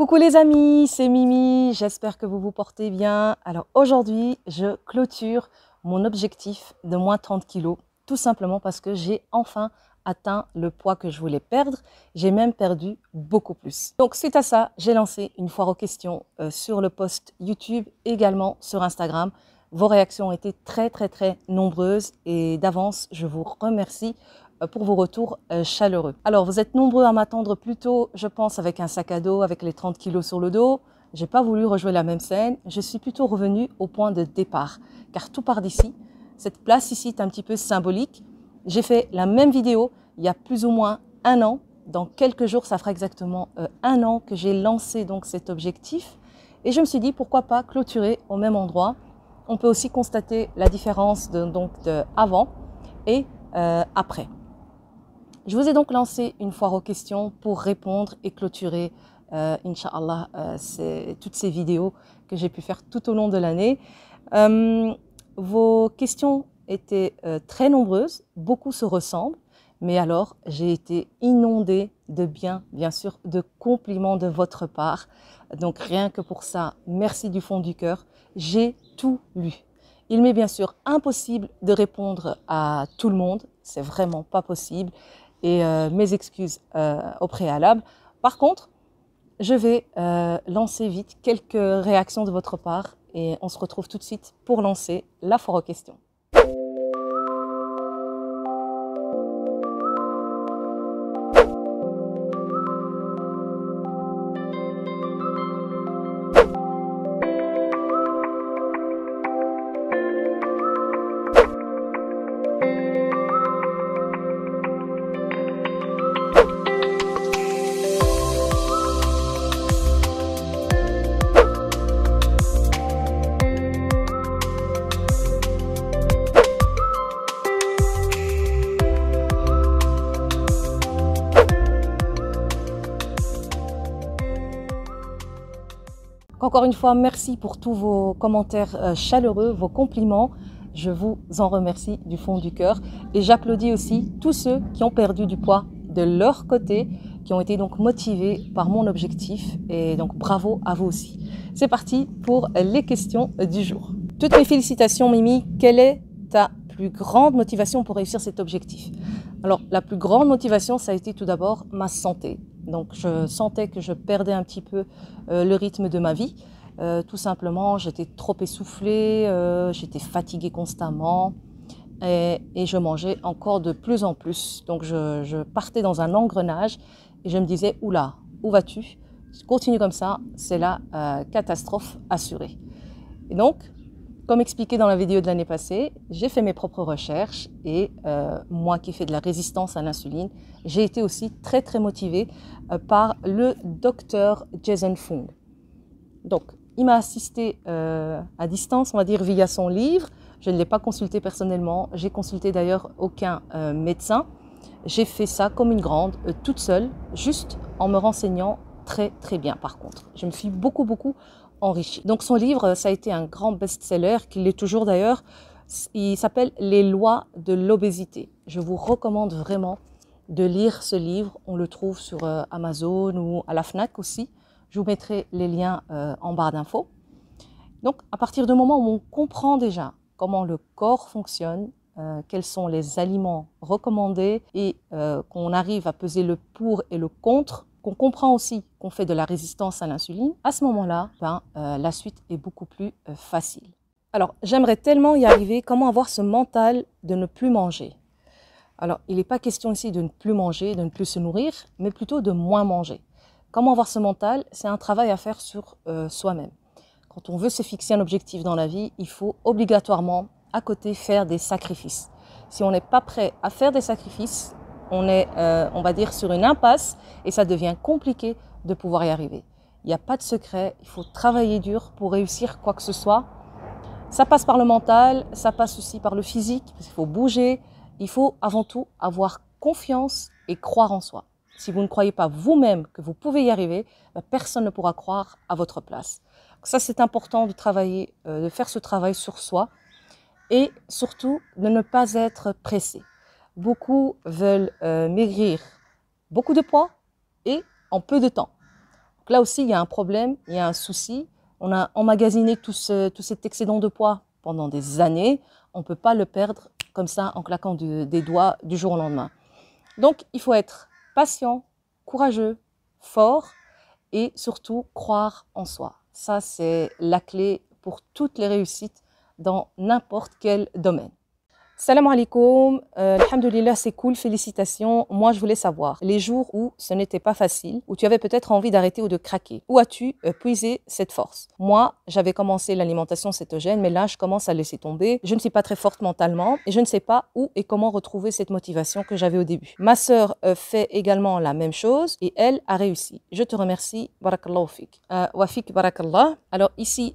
Coucou les amis, c'est Mimi, j'espère que vous vous portez bien. Alors aujourd'hui, je clôture mon objectif de moins 30 kg, tout simplement parce que j'ai enfin atteint le poids que je voulais perdre. J'ai même perdu beaucoup plus. Donc suite à ça, j'ai lancé une foire aux questions euh, sur le post YouTube, également sur Instagram. Vos réactions ont été très très très nombreuses et d'avance, je vous remercie euh, pour vos retours euh, chaleureux. Alors, vous êtes nombreux à m'attendre plutôt, je pense, avec un sac à dos, avec les 30 kilos sur le dos. J'ai pas voulu rejouer la même scène. Je suis plutôt revenu au point de départ, car tout part d'ici. Cette place ici est un petit peu symbolique. J'ai fait la même vidéo il y a plus ou moins un an. Dans quelques jours, ça fera exactement euh, un an que j'ai lancé donc cet objectif. Et je me suis dit pourquoi pas clôturer au même endroit. On peut aussi constater la différence de, donc avant et après. Je vous ai donc lancé une foire aux questions pour répondre et clôturer, euh, euh toutes ces vidéos que j'ai pu faire tout au long de l'année. Euh, vos questions étaient euh, très nombreuses, beaucoup se ressemblent, mais alors j'ai été inondée de bien, bien sûr, de compliments de votre part. Donc rien que pour ça, merci du fond du cœur, j'ai tout lu. Il m'est bien sûr impossible de répondre à tout le monde, c'est vraiment pas possible et euh, mes excuses euh, au préalable. Par contre, je vais euh, lancer vite quelques réactions de votre part et on se retrouve tout de suite pour lancer la foire aux questions. Encore une fois, merci pour tous vos commentaires euh, chaleureux, vos compliments. Je vous en remercie du fond du cœur. Et j'applaudis aussi tous ceux qui ont perdu du poids de leur côté, qui ont été donc motivés par mon objectif. Et donc bravo à vous aussi. C'est parti pour les questions du jour. Toutes mes félicitations Mimi, quelle est ta plus grande motivation pour réussir cet objectif alors, la plus grande motivation, ça a été tout d'abord ma santé. Donc, je sentais que je perdais un petit peu euh, le rythme de ma vie. Euh, tout simplement, j'étais trop essoufflée, euh, j'étais fatiguée constamment et, je mangeais encore de plus en plus. Donc, je, je partais dans un engrenage et je me disais, oula, où vas-tu Continue comme ça, c'est la catastrophe assurée. Et donc, comme expliqué dans la vidéo de l'année passée, j'ai fait mes propres recherches et euh, moi qui fais de la résistance à l'insuline, j'ai été aussi très très motivée euh, par le docteur Jason Fung. Donc, il m'a assisté euh, à distance, on va dire, via son livre. Je ne l'ai pas consulté personnellement, j'ai consulté d'ailleurs aucun médecin. J'ai fait ça comme une grande, toute seule, juste en me renseignant très très bien par contre. Je me suis beaucoup beaucoup enrichi. Donc son livre, euh, ça a été un grand best-seller, qu'il est toujours d'ailleurs. Il s'appelle Les lois de l'obésité. Je vous recommande vraiment de lire ce livre. On le trouve sur euh, Amazon ou à la FNAC aussi. Je vous mettrai les liens euh, en barre d'infos. Donc à partir du moment où on comprend déjà comment le corps fonctionne, quels sont les aliments recommandés et qu'on arrive à peser le pour et le contre, qu'on comprend aussi qu'on fait de la résistance à l'insuline, à ce moment-là, ben, euh, la suite est beaucoup plus euh, facile. Alors, j'aimerais tellement y arriver, comment avoir ce mental de ne plus manger Alors, il n'est pas question ici de ne plus manger, de ne plus se nourrir, mais plutôt de moins manger. Comment avoir ce mental C'est un travail à faire sur euh, soi-même. Quand on veut se fixer un objectif dans la vie, il faut obligatoirement, à côté, faire des sacrifices. Si on n'est pas prêt à faire des sacrifices, on est, euh, on va dire, sur une impasse et ça devient compliqué de pouvoir y arriver. Il n'y a pas de secret, il faut travailler dur pour réussir quoi que ce soit. Ça passe par le mental, ça passe aussi par le physique, il faut bouger. Il faut avant tout avoir confiance et croire en soi. Si vous ne croyez pas vous-même que vous pouvez y arriver, bah, personne ne pourra croire à votre place. Ça, c'est important de travailler, euh, de faire ce travail sur soi et surtout de ne pas être pressé. Beaucoup veulent euh, maigrir beaucoup de poids et en peu de temps. là aussi, il y a un problème, il y a un souci. On a emmagasiné tout, cet excédent de poids pendant des années. On ne peut pas le perdre comme ça en claquant des doigts du jour au lendemain. Donc il faut être patient, courageux, fort et surtout croire en soi. Ça, c'est la clé pour toutes les réussites dans n'importe quel domaine. Salam alaikum, euh, alhamdulillah c'est cool, félicitations. Moi je voulais savoir, les jours où ce n'était pas facile, où tu avais peut-être envie d'arrêter ou de craquer, où as-tu euh, puisé cette force Moi j'avais commencé l'alimentation cétogène, mais là je commence à laisser tomber. Je ne suis pas très forte mentalement et je ne sais pas où et comment retrouver cette motivation que j'avais au début. Ma sœur euh, fait également la même chose et elle a réussi. Je te remercie, barakallahu fik. wafik barakallah. Alors ici,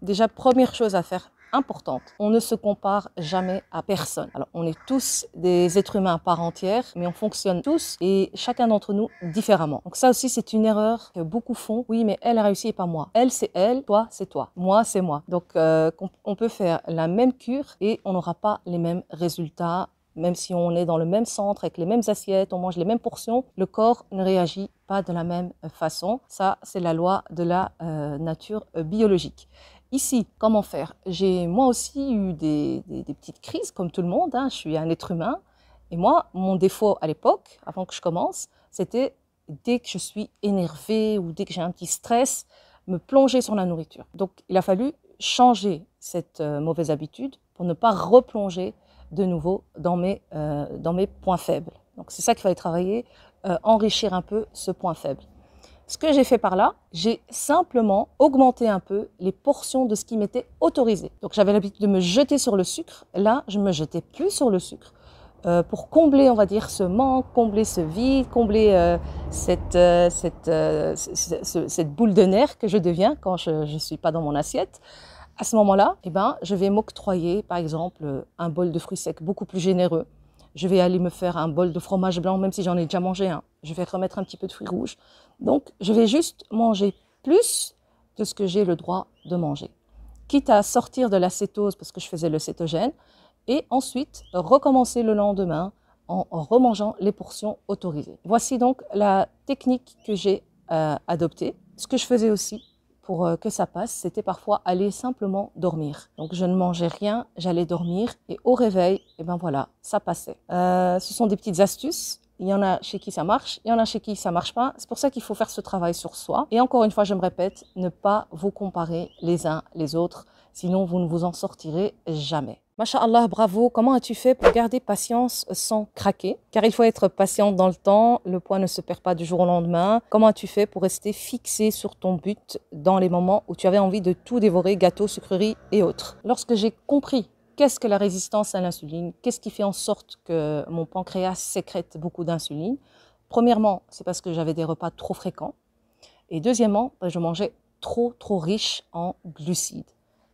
déjà première chose à faire importante. On ne se compare jamais à personne. Alors, on est tous des êtres humains à part entière, mais on fonctionne tous et chacun d'entre nous différemment. Donc ça aussi, c'est une erreur que beaucoup font. Oui, mais elle a réussi et pas moi. Elle, c'est elle. Toi, c'est toi. Moi, c'est moi. Donc, euh, on peut faire la même cure et on n'aura pas les mêmes résultats même si on est dans le même centre, avec les mêmes assiettes, on mange les mêmes portions, le corps ne réagit pas de la même façon. Ça, c'est la loi de la euh, nature biologique. Ici, comment faire J'ai moi aussi eu des, petites crises, comme tout le monde. Hein. je suis un être humain. Et moi, mon défaut à l'époque, avant que je commence, c'était dès que je suis énervée ou dès que j'ai un petit stress, me plonger sur la nourriture. Donc, il a fallu changer cette euh, mauvaise habitude pour ne pas replonger de nouveau dans mes, euh, points faibles. Donc, c'est ça qu'il fallait travailler, euh, enrichir un peu ce point faible. Ce que j'ai fait par là, j'ai simplement augmenté un peu les portions de ce qui m'était autorisé. Donc j'avais l'habitude de me jeter sur le sucre. Là, je me jetais plus sur le sucre. Euh, pour combler, on va dire, ce manque, combler ce vide, combler euh, euh, cette, boule de nerfs que je deviens quand je ne suis pas dans mon assiette. À ce moment-là, eh ben, je vais m'octroyer, par exemple, un bol de fruits secs beaucoup plus généreux. Je vais aller me faire un bol de fromage blanc, même si j'en ai déjà mangé un je vais remettre un petit peu de fruits rouges. Donc, je vais juste manger plus de ce que j'ai le droit de manger, quitte à sortir de la cétose parce que je faisais le cétogène, et ensuite recommencer le lendemain en remangeant les portions autorisées. Voici donc la technique que j'ai euh, adoptée. Ce que je faisais aussi pour euh, que ça passe, c'était parfois aller simplement dormir. Donc je ne mangeais rien, j'allais dormir et au réveil, et eh ben voilà, ça passait. Euh, ce sont des petites astuces il y en a chez qui ça marche, il y en a chez qui ça marche pas. C'est pour ça qu'il faut faire ce travail sur soi. Et encore une fois, je me répète, ne pas vous comparer les uns les autres, sinon vous ne vous en sortirez jamais. Masha'Allah, bravo. Comment as-tu fait pour garder patience sans craquer Car il faut être patient dans le temps, le poids ne se perd pas du jour au lendemain. Comment as-tu fait pour rester fixé sur ton but dans les moments où tu avais envie de tout dévorer, gâteaux, sucreries et autres Lorsque j'ai compris qu'est-ce que la résistance à l'insuline Qu'est-ce qui fait en sorte que mon pancréas sécrète beaucoup d'insuline Premièrement, c'est parce que j'avais des repas trop fréquents. Et deuxièmement, ben, je mangeais trop, trop riche en glucides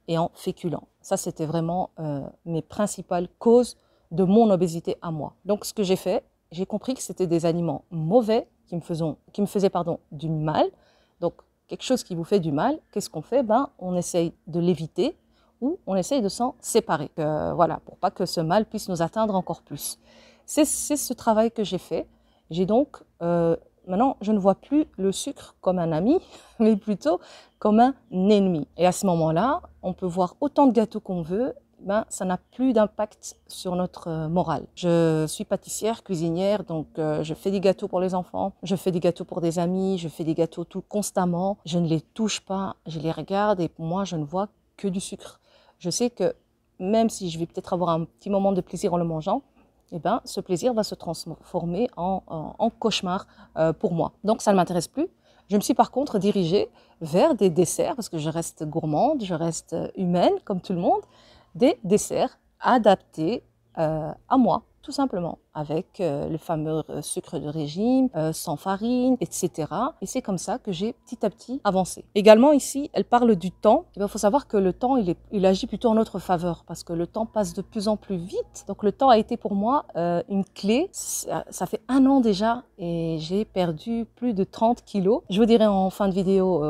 et en féculents. Ça, c'était vraiment euh, mes principales causes de mon obésité à moi. Donc, ce que j'ai fait, j'ai compris que c'était des aliments mauvais qui me, qui me faisaient pardon, du mal. Donc, quelque chose qui vous fait du mal, qu'est-ce qu'on fait ben, On essaye de l'éviter on essaye de s'en séparer. Euh, voilà, pour pas que ce mal puisse nous atteindre encore plus. C'est ce travail que j'ai fait. J'ai donc, euh, maintenant, je ne vois plus le sucre comme un ami, mais plutôt comme un ennemi. Et à ce moment-là, on peut voir autant de gâteaux qu'on veut, ben, ça n'a plus d'impact sur notre euh, morale. Je suis pâtissière, cuisinière, donc je fais des gâteaux pour les enfants, je fais des gâteaux pour des amis, je fais des gâteaux tout constamment. Je ne les touche pas, je les regarde et moi, je ne vois que du sucre je sais que même si je vais peut-être avoir un petit moment de plaisir en le mangeant, eh ben, ce plaisir va se transformer en, cauchemar euh, pour moi. Donc ça ne m'intéresse plus. Je me suis par contre dirigée vers des desserts, parce que je reste gourmande, je reste humaine comme tout le monde, des desserts adaptés euh, à moi, tout simplement, avec euh, le fameux euh, sucre de régime, euh, sans farine, etc. Et c'est comme ça que j'ai petit à petit avancé. Également ici, elle parle du temps. Eh il faut savoir que le temps, il, agit plutôt en notre faveur, parce que le temps passe de plus en plus vite. Donc le temps a été pour moi une clé. Ça, ça, fait un an déjà, et j'ai perdu plus de 30 kilos. Je vous dirai en fin de vidéo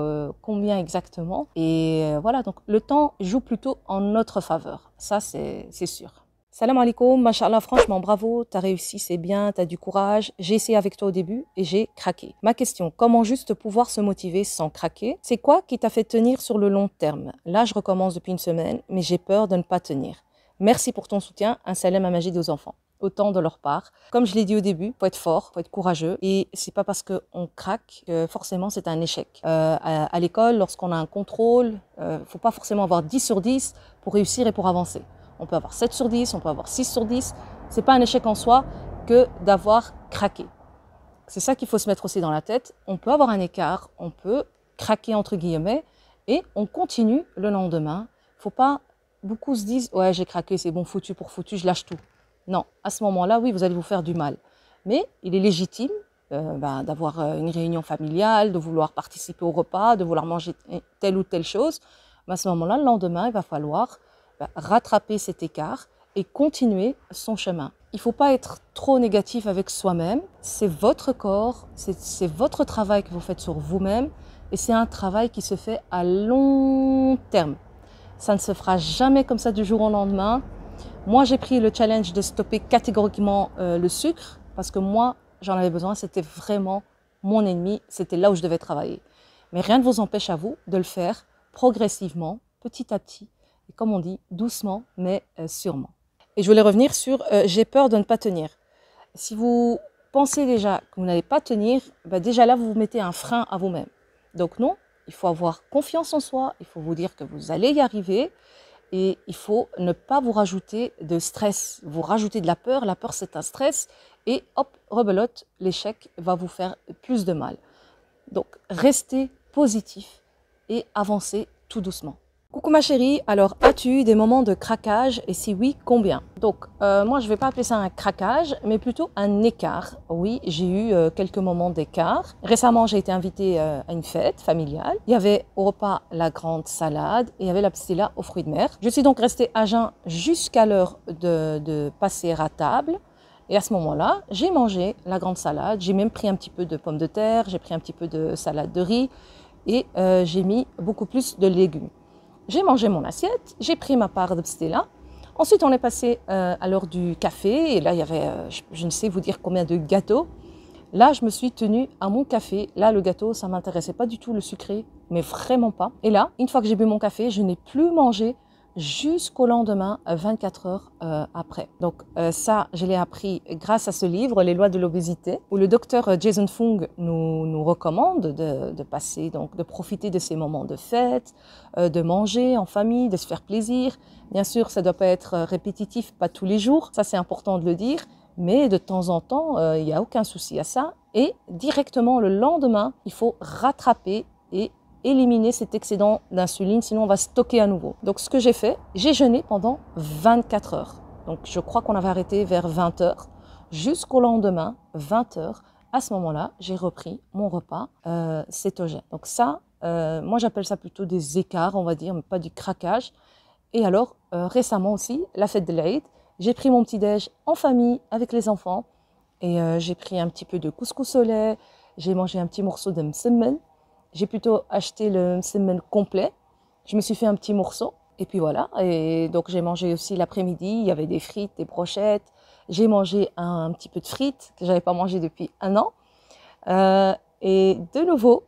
combien exactement. Et voilà, donc le temps joue plutôt en notre faveur. Ça, c'est sûr. Salam alaikum, machallah, franchement, bravo, t'as réussi, c'est bien, t'as du courage. J'ai essayé avec toi au début et j'ai craqué. Ma question, comment juste pouvoir se motiver sans craquer C'est quoi qui t'a fait tenir sur le long terme Là, je recommence depuis une semaine, mais j'ai peur de ne pas tenir. Merci pour ton soutien, un salam à magie aux enfants autant de leur part. Comme je l'ai dit au début, faut être fort, faut être courageux, et c'est pas parce qu'on craque que forcément c'est un échec. Euh, à, l'école, lorsqu'on a un contrôle, ne euh, faut pas forcément avoir 10 sur 10 pour réussir et pour avancer. On peut avoir 7 sur 10, on peut avoir 6 sur 10. n'est pas un échec en soi que d'avoir craqué. C'est ça qu'il faut se mettre aussi dans la tête. On peut avoir un écart, on peut craquer entre guillemets et on continue le lendemain. Faut pas beaucoup se disent ouais j'ai craqué, c'est bon foutu pour foutu, je lâche tout. Non, à ce moment-là, oui, vous allez vous faire du mal. Mais il est légitime euh, ben, d'avoir euh, une réunion familiale, de vouloir participer au repas, de vouloir manger telle ou telle chose. Mais à ce moment-là, le lendemain, il va falloir bah, rattraper cet écart et continuer son chemin. Il ne faut pas être trop négatif avec soi-même. C'est votre corps, c'est votre travail que vous faites sur vous-même et c'est un travail qui se fait à long terme. Ça ne se fera jamais comme ça du jour au lendemain. Moi, j'ai pris le challenge de stopper catégoriquement euh, le sucre parce que moi, j'en avais besoin. C'était vraiment mon ennemi. C'était là où je devais travailler. Mais rien ne vous empêche à vous de le faire progressivement, petit à petit, et comme on dit, doucement mais euh, sûrement. Et je voulais revenir sur euh, j'ai peur de ne pas tenir. Si vous pensez déjà que vous n'allez pas tenir, bah, déjà là, vous vous mettez un frein à vous-même. Donc non, il faut avoir confiance en soi, il faut vous dire que vous allez y arriver et il faut ne pas vous rajouter de stress, vous rajouter de la peur. La peur, c'est un stress et hop, rebelote, l'échec va vous faire plus de mal. Donc restez positif et avancez tout doucement. Coucou ma chérie, alors as-tu eu des moments de craquage et si oui, combien Donc euh, moi je ne vais pas appeler ça un craquage, mais plutôt un écart. Oui, j'ai eu euh, quelques moments d'écart. Récemment j'ai été invitée euh, à une fête familiale. Il y avait au repas la grande salade et il y avait la pastilla aux fruits de mer. Je suis donc restée à jeun jusqu'à l'heure de passer à table. Et à ce moment-là, j'ai mangé la grande salade, j'ai même pris un petit peu de pommes de terre, j'ai pris un petit peu de salade de riz et j'ai mis beaucoup plus de légumes. J'ai mangé mon assiette, j'ai pris ma part de stella. Ensuite, on est passé euh, à l'heure du café. Et là, il y avait, euh, je, ne sais vous dire combien de gâteaux. Là, je me suis tenue à mon café. Là, le gâteau, ça m'intéressait pas du tout, le sucré, mais vraiment pas. Et là, une fois que j'ai bu mon café, je n'ai plus mangé jusqu'au lendemain, 24 euh, heures euh, après. Donc euh, ça, je l'ai appris grâce à ce livre, Les lois de l'obésité, où le docteur Jason Fung nous, recommande de, passer, donc de profiter de ces moments de fête, de manger en famille, de se faire plaisir. Bien sûr, ça ne doit pas être répétitif, pas tous les jours, ça c'est important de le dire, mais de temps en temps, il n'y a aucun souci à ça. Et directement le lendemain, il faut rattraper et éliminer cet excédent d'insuline, sinon on va stocker à nouveau. Donc ce que j'ai fait, j'ai jeûné pendant 24 heures. Donc je crois qu'on avait arrêté vers 20 heures. Jusqu'au lendemain, 20 heures, à ce moment-là, j'ai repris mon repas euh, cétogène. Donc ça, euh, moi j'appelle ça plutôt des écarts, on va dire, mais pas du craquage. Et alors, euh, récemment aussi, la fête de l'Aïd, j'ai pris mon petit-déj en famille avec les enfants et euh, j'ai pris un petit peu de couscous au lait, j'ai mangé un petit morceau de msemmel j'ai plutôt acheté le semaine complet. Je me suis fait un petit morceau. Et puis voilà. Et donc j'ai mangé aussi l'après-midi. Il y avait des frites, des brochettes. J'ai mangé un, petit peu de frites que j'avais pas mangé depuis un an. Euh, et de nouveau,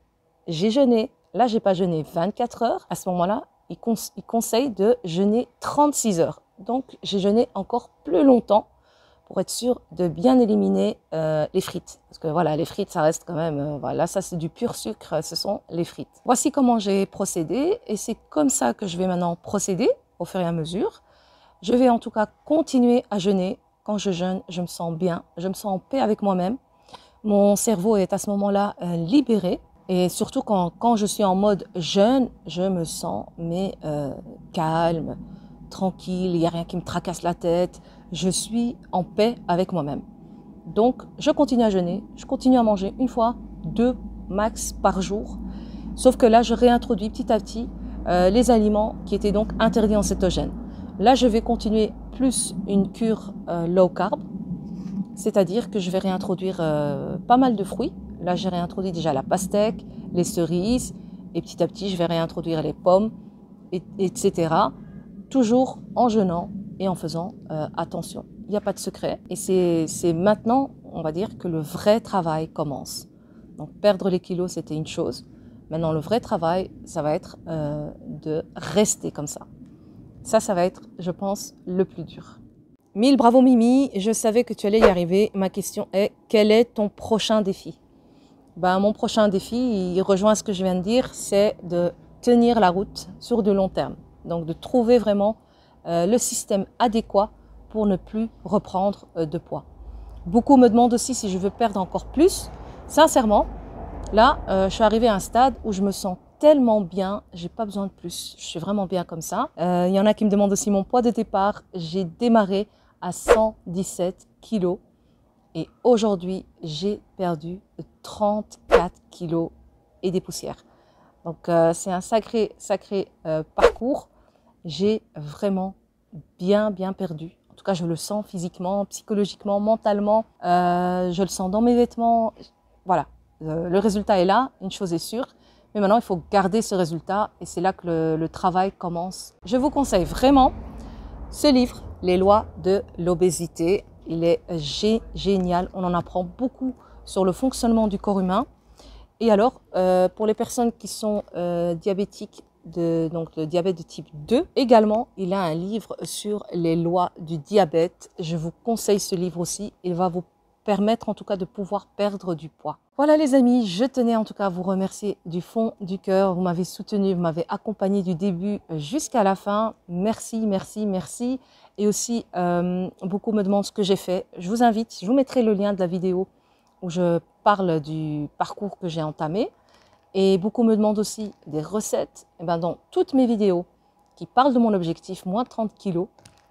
j'ai jeûné. Là, j'ai pas jeûné 24 heures. À ce moment-là, il, conseille de jeûner 36 heures. Donc j'ai jeûné encore plus longtemps pour être sûr de bien éliminer euh, les frites. Parce que voilà, les frites, ça reste quand même, euh, voilà, ça c'est du pur sucre, ce sont les frites. Voici comment j'ai procédé et c'est comme ça que je vais maintenant procéder au fur et à mesure. Je vais en tout cas continuer à jeûner. Quand je jeûne, je me sens bien, je me sens en paix avec moi-même. Mon cerveau est à ce moment-là euh, libéré. Et surtout quand, quand, je suis en mode jeûne, je me sens mais calme, tranquille, il n'y a rien qui me tracasse la tête, je suis en paix avec moi-même. Donc, je continue à jeûner, je continue à manger une fois, deux max par jour. Sauf que là, je réintroduis petit à petit euh, les aliments qui étaient donc interdits en cétogène. Là, je vais continuer plus une cure euh, low carb, c'est-à-dire que je vais réintroduire euh, pas mal de fruits. Là, j'ai réintroduit déjà la pastèque, les cerises, et petit à petit, je vais réintroduire les pommes, etc. Toujours en jeûnant et en faisant euh, attention. Il n'y a pas de secret. Et c'est maintenant, on va dire, que le vrai travail commence. Donc perdre les kilos, c'était une chose. Maintenant, le vrai travail, ça va être euh, de rester comme ça. Ça, ça va être, je pense, le plus dur. Mille bravo Mimi, je savais que tu allais y arriver. Ma question est, quel est ton prochain défi ben, Mon prochain défi, il rejoint ce que je viens de dire, c'est de tenir la route sur du long terme. Donc de trouver vraiment euh, le système adéquat pour ne plus reprendre euh, de poids. Beaucoup me demandent aussi si je veux perdre encore plus. Sincèrement, là, euh, je suis arrivée à un stade où je me sens tellement bien, j'ai pas besoin de plus. Je suis vraiment bien comme ça. Il y en a qui me demandent aussi mon poids de départ. J'ai démarré à 117 kg et aujourd'hui, j'ai perdu 34 kg et des poussières. Donc, c'est un sacré, sacré parcours j'ai vraiment bien, bien perdu. En tout cas, je le sens physiquement, psychologiquement, mentalement. Euh, je le sens dans mes vêtements. Voilà, euh, le résultat est là, une chose est sûre. Mais maintenant, il faut garder ce résultat et c'est là que le, travail commence. Je vous conseille vraiment ce livre, Les lois de l'obésité. Il est génial. On en apprend beaucoup sur le fonctionnement du corps humain. Et alors, euh, pour les personnes qui sont diabétiques de, donc, le diabète de type 2. Également, il a un livre sur les lois du diabète. Je vous conseille ce livre aussi. Il va vous permettre en tout cas de pouvoir perdre du poids. Voilà les amis, je tenais en tout cas à vous remercier du fond du cœur. Vous m'avez soutenu, vous m'avez accompagné du début jusqu'à la fin. Merci, merci, merci. Et aussi, euh, beaucoup me demandent ce que j'ai fait. Je vous invite, je vous mettrai le lien de la vidéo où je parle du parcours que j'ai entamé. Et beaucoup me demandent aussi des recettes. Et ben, dans toutes mes vidéos qui parlent de mon objectif, moins 30 kg,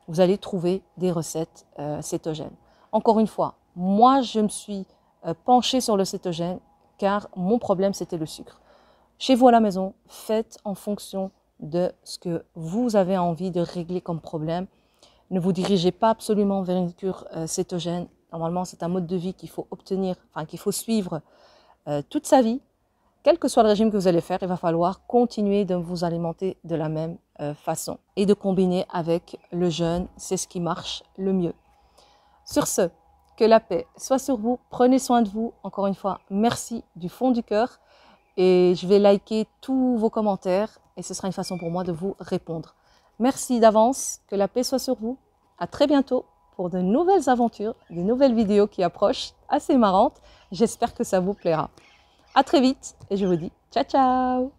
vous allez trouver des recettes euh, cétogènes. Encore une fois, moi, je me suis euh, penchée sur le cétogène car mon problème, c'était le sucre. Chez vous à la maison, faites en fonction de ce que vous avez envie de régler comme problème. Ne vous dirigez pas absolument vers une cure euh, cétogène. Normalement, c'est un mode de vie qu'il faut obtenir, enfin qu'il faut suivre toute sa vie quel que soit le régime que vous allez faire, il va falloir continuer de vous alimenter de la même euh, façon et de combiner avec le jeûne. C'est ce qui marche le mieux. Sur ce, que la paix soit sur vous. Prenez soin de vous. Encore une fois, merci du fond du cœur. Et je vais liker tous vos commentaires et ce sera une façon pour moi de vous répondre. Merci d'avance. Que la paix soit sur vous. À très bientôt pour de nouvelles aventures, de nouvelles vidéos qui approchent assez marrantes. J'espère que ça vous plaira. À très vite et je vous dis ciao ciao